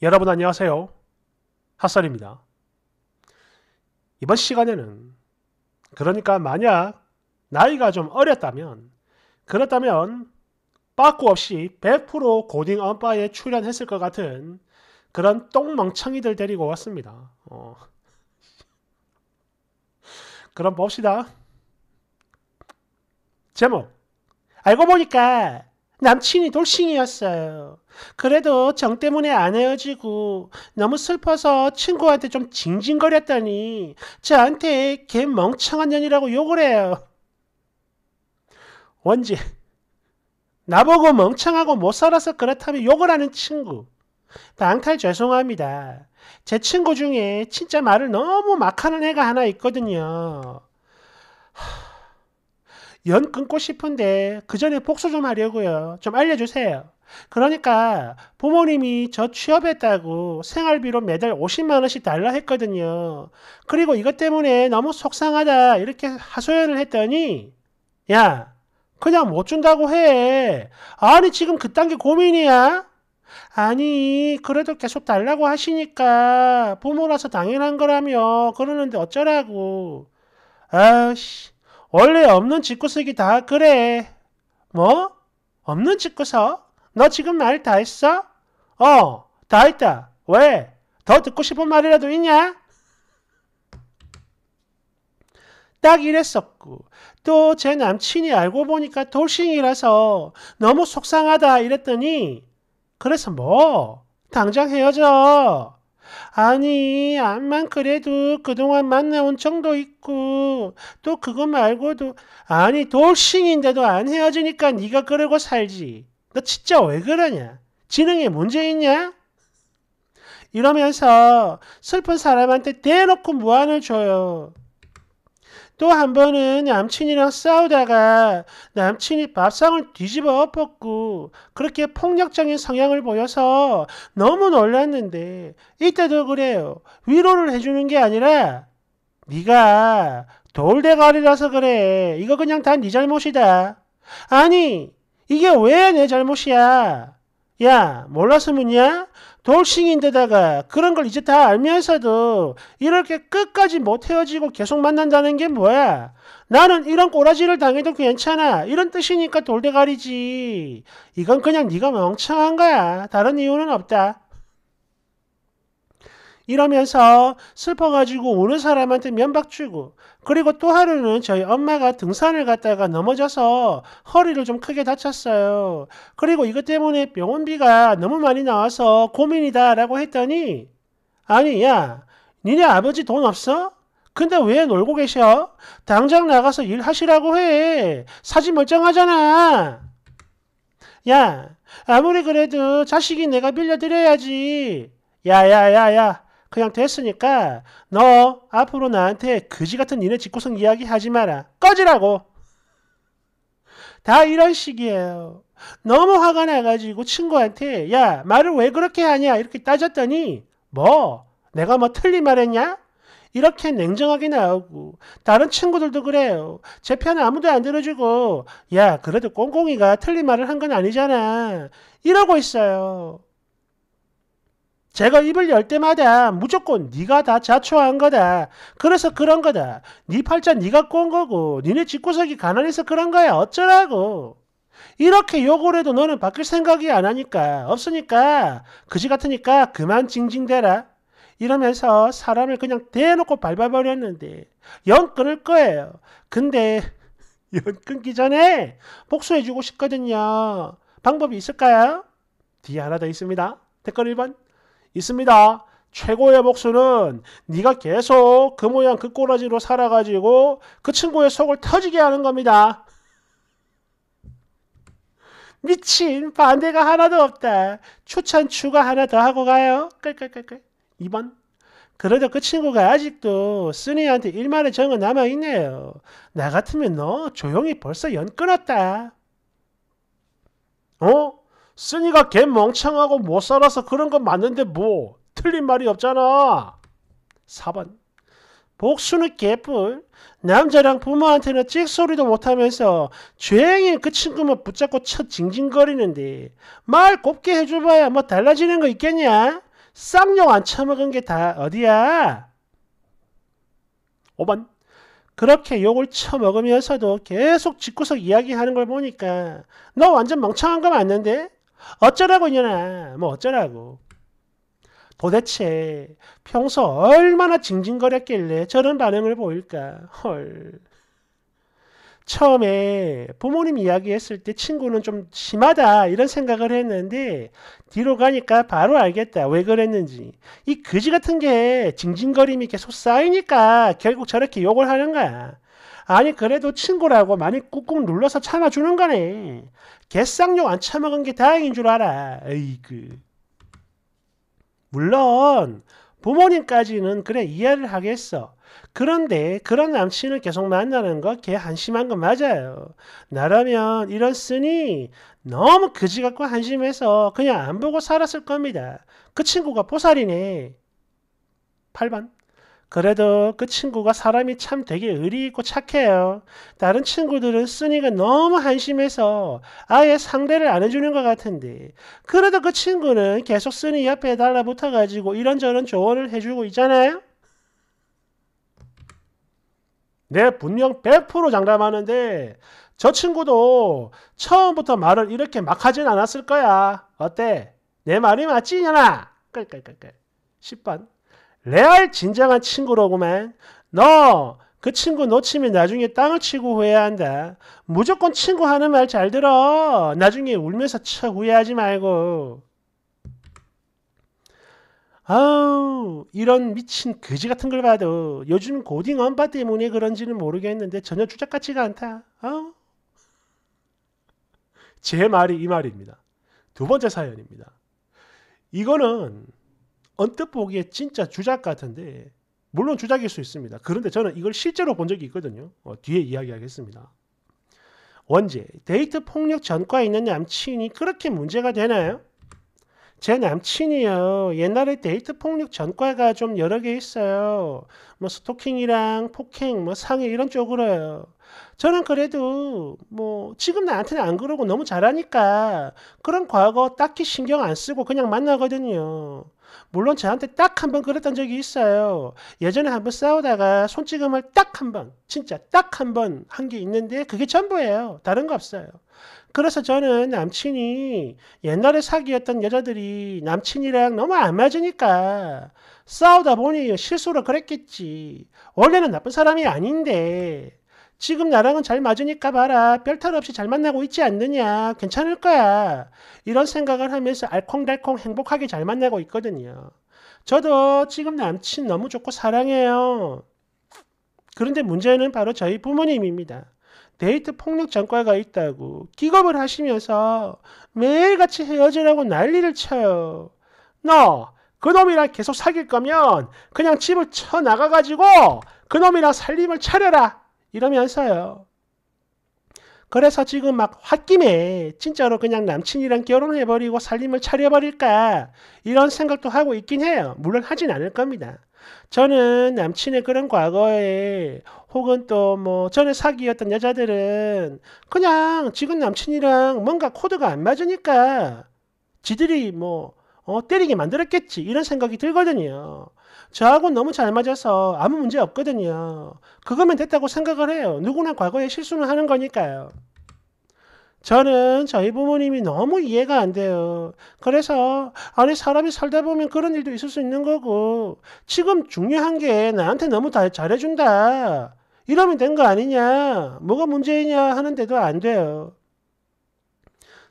여러분 안녕하세요. 핫설입니다. 이번 시간에는 그러니까 만약 나이가 좀 어렸다면 그렇다면 빠꾸 없이 100% 고딩 언바에 출연했을 것 같은 그런 똥멍청이들 데리고 왔습니다. 어. 그럼 봅시다. 제목 알고 보니까 남친이 돌싱이었어요. 그래도 정 때문에 안 헤어지고 너무 슬퍼서 친구한테 좀 징징거렸더니 저한테 개 멍청한 년이라고 욕을 해요. 원지, 나보고 멍청하고 못 살아서 그렇다면 욕을 하는 친구. 단탈 죄송합니다. 제 친구 중에 진짜 말을 너무 막 하는 애가 하나 있거든요. 하... 연 끊고 싶은데 그 전에 복수 좀 하려고요. 좀 알려주세요. 그러니까 부모님이 저 취업했다고 생활비로 매달 50만 원씩 달라 했거든요. 그리고 이것 때문에 너무 속상하다 이렇게 하소연을 했더니 야 그냥 못 준다고 해. 아니 지금 그딴 게 고민이야? 아니 그래도 계속 달라고 하시니까 부모라서 당연한 거라며 그러는데 어쩌라고. 아씨 원래 없는 집구석이다 그래. 뭐? 없는 집구석너 지금 말 다 했어? 어, 다 했다. 왜? 더 듣고 싶은 말이라도 있냐? 딱 이랬었고 또 제 남친이 알고 보니까 돌싱이라서 너무 속상하다 이랬더니 그래서 뭐? 당장 헤어져. 아니, 암만 그래도 그동안 만나온 정도 있고 또 그거 말고도 아니, 돌싱인데도 안 헤어지니까 네가 그러고 살지. 너 진짜 왜 그러냐? 지능에 문제 있냐? 이러면서 슬픈 사람한테 대놓고 무안을 줘요. 또한 번은 남친이랑 싸우다가 남친이 밥상을 뒤집어 엎었고 그렇게 폭력적인 성향을 보여서 너무 놀랐는데 이때도 그래요. 위로를 해주는 게 아니라 네가 돌대가리라서 그래. 이거 그냥 다 네 잘못이다. 아니 이게 왜 내 잘못이야? 야몰라서 묻냐? 돌싱인데다가 그런 걸 이제 다 알면서도 이렇게 끝까지 못 헤어지고 계속 만난다는 게 뭐야? 나는 이런 꼬라지를 당해도 괜찮아. 이런 뜻이니까 돌대가리지. 이건 그냥 네가 멍청한 거야. 다른 이유는 없다. 이러면서 슬퍼가지고 우는 사람한테 면박 주고 그리고 또 하루는 저희 엄마가 등산을 갔다가 넘어져서 허리를 좀 크게 다쳤어요. 그리고 이것 때문에 병원비가 너무 많이 나와서 고민이다 라고 했더니 아니 야 니네 아버지 돈 없어? 근데 왜 놀고 계셔? 당장 나가서 일하시라고 해. 사지 멀쩡하잖아. 야 아무리 그래도 자식이 내가 빌려드려야지. 야야야야 그냥 됐으니까 너 앞으로 나한테 그지 같은 니네 집구성 이야기 하지 마라. 꺼지라고. 다 이런 식이에요. 너무 화가 나가지고 친구한테 야 말을 왜 그렇게 하냐 이렇게 따졌더니 뭐 내가 뭐 틀린 말했냐? 이렇게 냉정하게 나오고 다른 친구들도 그래요. 제편은 아무도 안 들어주고 야 그래도 꽁꽁이가 틀린 말을 한 건 아니잖아. 이러고 있어요. 제가 입을 열 때마다 무조건 네가 다 자초한 거다. 그래서 그런 거다. 네 팔자 네가 꼰 거고 니네 집구석이 가난해서 그런 거야. 어쩌라고. 이렇게 욕을 해도 너는 바뀔 생각이 안 하니까 없으니까 그지 같으니까 그만 징징대라. 이러면서 사람을 그냥 대놓고 밟아버렸는데 연 끊을 거예요. 근데 연 끊기 전에 복수해주고 싶거든요. 방법이 있을까요? 뒤에 하나 더 있습니다. 댓글 1번 있습니다. 최고의 복수는 네가 계속 그 모양 그 꼬라지로 살아가지고 그 친구의 속을 터지게 하는 겁니다. 미친 반대가 하나도 없다. 추천 추가 하나 더 하고 가요. 끌끌끌끌. 2번. 그래도 그 친구가 아직도 쓰니한테 일만의 정은 남아있네요. 나 같으면 너 조용히 벌써 연 끊었다. 어? 쓰니가 개 멍청하고 못 살아서 그런 건 맞는데 뭐 틀린 말이 없잖아. 4번 복수는 개뿔 남자랑 부모한테는 찍소리도 못하면서 죄행인 그 친구만 붙잡고 쳐 징징거리는데 말 곱게 해줘봐야 뭐 달라지는 거 있겠냐? 쌍욕 안 처먹은 게 다 어디야? 5번 그렇게 욕을 처먹으면서도 계속 짓구석 이야기하는 걸 보니까 너 완전 멍청한 거 맞는데? 어쩌라고 이년아 뭐 어쩌라고 도대체 평소 얼마나 징징거렸길래 저런 반응을 보일까 헐 처음에 부모님 이야기했을 때 친구는 좀 심하다 이런 생각을 했는데 뒤로 가니까 바로 알겠다 왜 그랬는지 이 그지 같은 게 징징거림이 계속 쌓이니까 결국 저렇게 욕을 하는 거야 아니 그래도 친구라고 많이 꾹꾹 눌러서 참아주는 거네. 개쌍욕 안 참아간 게 다행인 줄 알아. 에이그. 물론 부모님까지는 그래 이해를 하겠어. 그런데 그런 남친을 계속 만나는 거걔 한심한 거 맞아요. 나라면 이런 쓰니 너무 그지 같고 한심해서 그냥 안 보고 살았을 겁니다. 그 친구가 보살이네. 8번. 그래도 그 친구가 사람이 참 되게 의리 있고 착해요. 다른 친구들은 쓰니가 너무 한심해서 아예 상대를 안 해주는 것 같은데 그래도 그 친구는 계속 쓰니 옆에 달라붙어가지고 이런저런 조언을 해주고 있잖아요. 내 네, 분명 100% 장담하는데 저 친구도 처음부터 말을 이렇게 막 하진 않았을 거야. 어때? 내 말이 맞지, 냐나? 깔깔깔깔 10번. 레알 진정한 친구로구만. 너 그 친구 놓치면 나중에 땅을 치고 후회한다. 무조건 친구 하는 말 잘 들어. 나중에 울면서 쳐 후회하지 말고. 아우 이런 미친 그지 같은 걸 봐도 요즘 고딩 엄마 때문에 그런지는 모르겠는데 전혀 주작 같지가 않다. 아우. 어? 제 말이 이 말입니다. 두 번째 사연입니다. 이거는 언뜻 보기에 진짜 주작 같은데 물론 주작일 수 있습니다. 그런데 저는 이걸 실제로 본 적이 있거든요. 어, 뒤에 이야기하겠습니다. 원제 데이트 폭력 전과에 있는 남친이 그렇게 문제가 되나요? 제 남친이요. 옛날에 데이트 폭력 전과가 좀 여러 개 있어요. 뭐 스토킹이랑 폭행, 뭐 상해 이런 쪽으로요. 저는 그래도 뭐 지금 나한테는 안 그러고 너무 잘하니까 그런 과거 딱히 신경 안 쓰고 그냥 만나거든요. 물론 저한테 딱 한 번 그랬던 적이 있어요. 예전에 한 번 싸우다가 손찌검을 딱 한 번, 진짜 딱 한 번 한 게 있는데 그게 전부예요. 다른 거 없어요. 그래서 저는 남친이 옛날에 사귀었던 여자들이 남친이랑 너무 안 맞으니까 싸우다 보니 실수로 그랬겠지. 원래는 나쁜 사람이 아닌데 지금 나랑은 잘 맞으니까 봐라. 별탈 없이 잘 만나고 있지 않느냐. 괜찮을 거야. 이런 생각을 하면서 알콩달콩 행복하게 잘 만나고 있거든요. 저도 지금 남친 너무 좋고 사랑해요. 그런데 문제는 바로 저희 부모님입니다. 데이트 폭력 전과가 있다고 기겁을 하시면서 매일같이 헤어지라고 난리를 쳐요. 너 그놈이랑 계속 사귈 거면 그냥 집을 쳐나가가지고 그놈이랑 살림을 차려라. 이러면서요. 그래서 지금 막 홧김에 진짜로 그냥 남친이랑 결혼해버리고 살림을 차려버릴까 이런 생각도 하고 있긴 해요. 물론 하진 않을 겁니다. 저는 남친의 그런 과거에 혹은 또 뭐 전에 사귀었던 여자들은 그냥 지금 남친이랑 뭔가 코드가 안 맞으니까 지들이 뭐 어, 때리게 만들었겠지 이런 생각이 들거든요. 저하고 너무 잘 맞아서 아무 문제 없거든요. 그거면 됐다고 생각을 해요. 누구나 과거에 실수는 하는 거니까요. 저는 저희 부모님이 너무 이해가 안 돼요. 그래서 아니 사람이 살다 보면 그런 일도 있을 수 있는 거고 지금 중요한 게 나한테 너무 다 잘해준다. 이러면 된 거 아니냐. 뭐가 문제이냐 하는데도 안 돼요.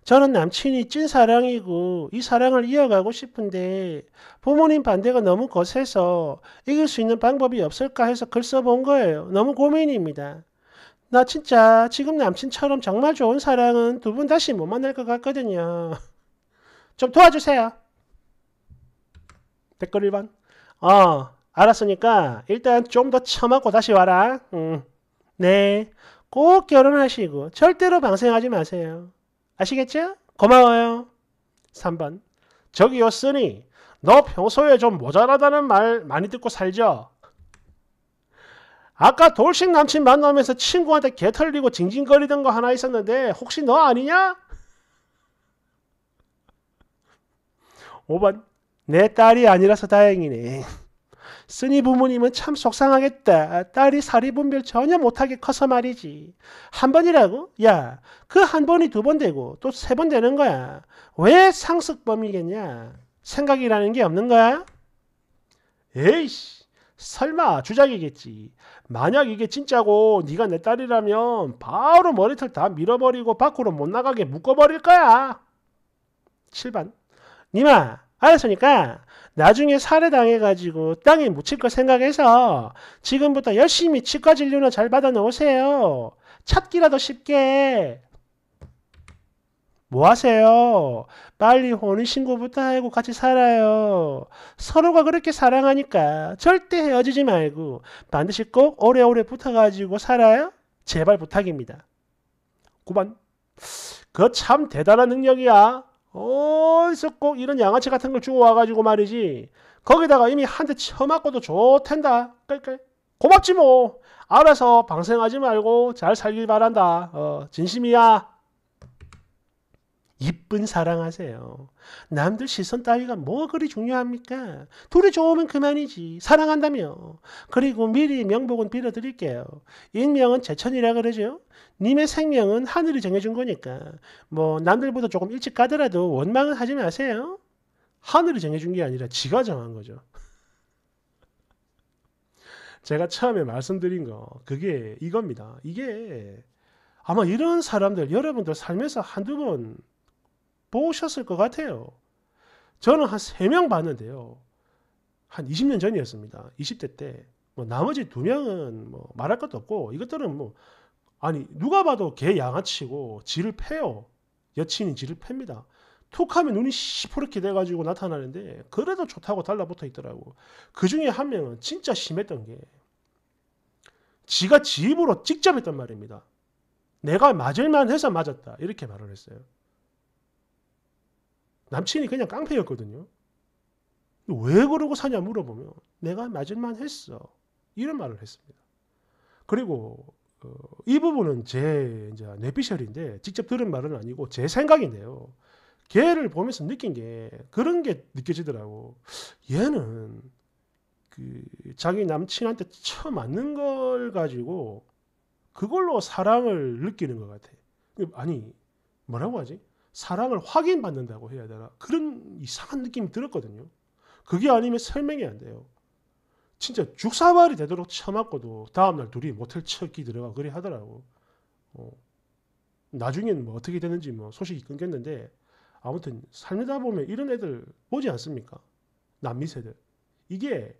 저는 남친이 찐 사랑이고 이 사랑을 이어가고 싶은데 부모님 반대가 너무 거세서 이길 수 있는 방법이 없을까 해서 글 써본 거예요. 너무 고민입니다. 나 진짜 지금 남친처럼 정말 좋은 사랑은 두 분 다시 못 만날 것 같거든요. 좀 도와주세요. 댓글 1번. 어, 알았으니까 일단 좀 더 참하고 다시 와라. 음. 네, 꼭 결혼하시고 절대로 방생하지 마세요. 아시겠죠? 고마워요. 3번 저기요 쓰니 너 평소에 좀 모자라다는 말 많이 듣고 살죠? 아까 돌싱 남친 만나면서 친구한테 개털리고 징징거리던 거 하나 있었는데 혹시 너 아니냐? 5번 내 딸이 아니라서 다행이네. 쓰니 부모님은 참 속상하겠다. 딸이 사리분별 전혀 못하게 커서 말이지. 한 번이라고? 야, 그 한 번이 두 번 되고 또 세 번 되는 거야. 왜 상습범이겠냐? 생각이라는 게 없는 거야? 에이씨, 설마 주작이겠지. 만약 이게 진짜고 네가 내 딸이라면 바로 머리털 다 밀어버리고 밖으로 못 나가게 묶어버릴 거야. 7반. 니마, 알았으니까 나중에 살해당해가지고 땅에 묻힐 거 생각해서 지금부터 열심히 치과 진료나 잘 받아 놓으세요. 찾기라도 쉽게. 뭐 하세요? 빨리 혼인신고부터 하고 같이 살아요. 서로가 그렇게 사랑하니까 절대 헤어지지 말고 반드시 꼭 오래오래 붙어가지고 살아요? 제발 부탁입니다. 9번. 그거 참 대단한 능력이야. 어디서 꼭 이런 양아치 같은 걸 주고 와가지고 말이지. 거기다가 이미 한 대 쳐맞고도 좋텐다. 그러 고맙지 뭐. 알아서 방생하지 말고 잘 살길 바란다. 어, 진심이야. 이쁜 사랑하세요. 남들 시선 따위가 뭐 그리 중요합니까? 둘이 좋으면 그만이지. 사랑한다며. 그리고 미리 명복은 빌어드릴게요. 인명은 제천이라 그러죠. 님의 생명은 하늘이 정해준 거니까 뭐 남들보다 조금 일찍 가더라도 원망은 하지 마세요. 하늘이 정해준 게 아니라 지가 정한 거죠. 제가 처음에 말씀드린 거 그게 이겁니다. 이게 아마 이런 사람들 여러분들 삶에서 한두 번 보셨을 것 같아요. 저는 한 세 명 봤는데요. 한 20년 전이었습니다. 20대 때. 뭐 나머지 두 명은 뭐 말할 것도 없고 이것들은 뭐 아니 누가 봐도 개 양아치고 지를 패요. 여친이 지를 팹니다. 툭하면 눈이 시퍼렇게 돼가지고 나타나는데 그래도 좋다고 달라붙어 있더라고. 그 중에 한 명은 진짜 심했던 게 지가 지 입으로 직접 했단 말입니다. 내가 맞을만 해서 맞았다 이렇게 말을 했어요. 남친이 그냥 깡패였거든요. 왜 그러고 사냐 물어보면 내가 맞을만 했어 이런 말을 했습니다. 그리고 어, 이 부분은 제 이제 뇌피셜인데 직접 들은 말은 아니고 제 생각인데요. 걔를 보면서 느낀 게 그런 게 느껴지더라고. 얘는 그 자기 남친한테 처 맞는 걸 가지고 그걸로 사랑을 느끼는 것 같아. 그 아니 뭐라고 하지? 사랑을 확인받는다고 해야 되나? 그런 이상한 느낌이 들었거든요. 그게 아니면 설명이 안 돼요. 진짜 죽사발이 되도록 쳐맞고도 다음날 둘이 모텔 척기 들어가 그리 하더라고. 어. 나중에는 뭐 어떻게 되는지 뭐 소식이 끊겼는데 아무튼 살다 보면 이런 애들 보지 않습니까? 남미 세대. 이게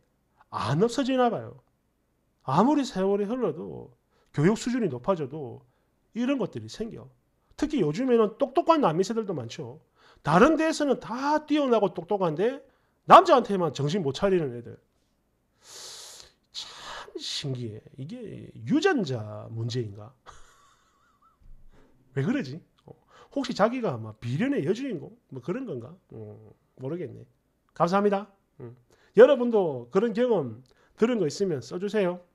안 없어지나 봐요. 아무리 세월이 흘러도 교육 수준이 높아져도 이런 것들이 생겨. 특히 요즘에는 똑똑한 남미 세들도 많죠. 다른 데에서는 다 뛰어나고 똑똑한데 남자한테만 정신 못 차리는 애들. 신기해. 이게 유전자 문제인가? 왜 그러지? 어. 혹시 자기가 막 비련의 여주인공? 뭐 그런 건가? 어, 모르겠네. 감사합니다. 음. 여러분도 그런 경험 들은 거 있으면 써주세요.